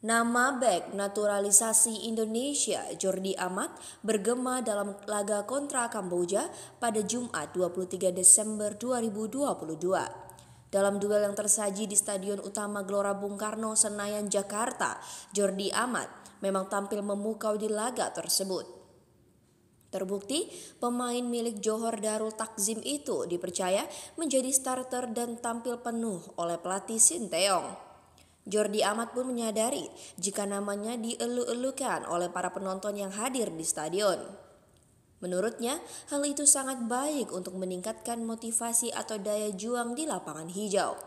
Nama bek naturalisasi Indonesia Jordi Amat bergema dalam laga kontra Kamboja pada Jumat 23 Desember 2022. Dalam duel yang tersaji di Stadion Utama Gelora Bung Karno, Senayan, Jakarta, Jordi Amat memang tampil memukau di laga tersebut. Terbukti, pemain milik Johor Darul Takzim itu dipercaya menjadi starter dan tampil penuh oleh pelatih Sinteyong. Jordi Amat pun menyadari jika namanya dielu-elukan oleh para penonton yang hadir di stadion. Menurutnya, hal itu sangat baik untuk meningkatkan motivasi atau daya juang di lapangan hijau.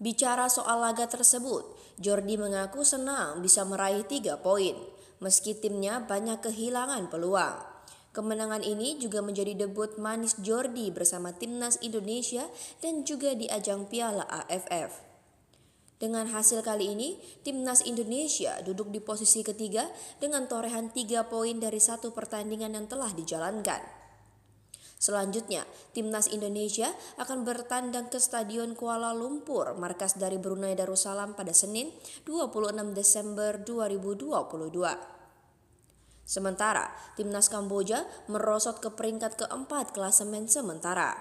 Bicara soal laga tersebut, Jordi mengaku senang bisa meraih tiga poin, meski timnya banyak kehilangan peluang. Kemenangan ini juga menjadi debut manis Jordi bersama timnas Indonesia dan juga di ajang Piala AFF. Dengan hasil kali ini, timnas Indonesia duduk di posisi ketiga dengan torehan tiga poin dari satu pertandingan yang telah dijalankan. Selanjutnya, timnas Indonesia akan bertandang ke Stadion Kuala Lumpur, markas dari Brunei Darussalam pada Senin, 26 Desember 2022. Sementara, timnas Kamboja merosot ke peringkat keempat klasemen sementara.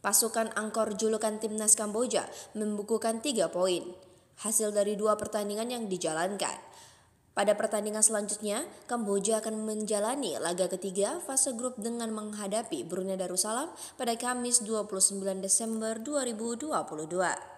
Pasukan angkor julukan timnas Kamboja membukukan tiga poin, hasil dari dua pertandingan yang dijalankan. Pada pertandingan selanjutnya, Kamboja akan menjalani laga ketiga fase grup dengan menghadapi Brunei Darussalam pada Kamis 29 Desember 2022.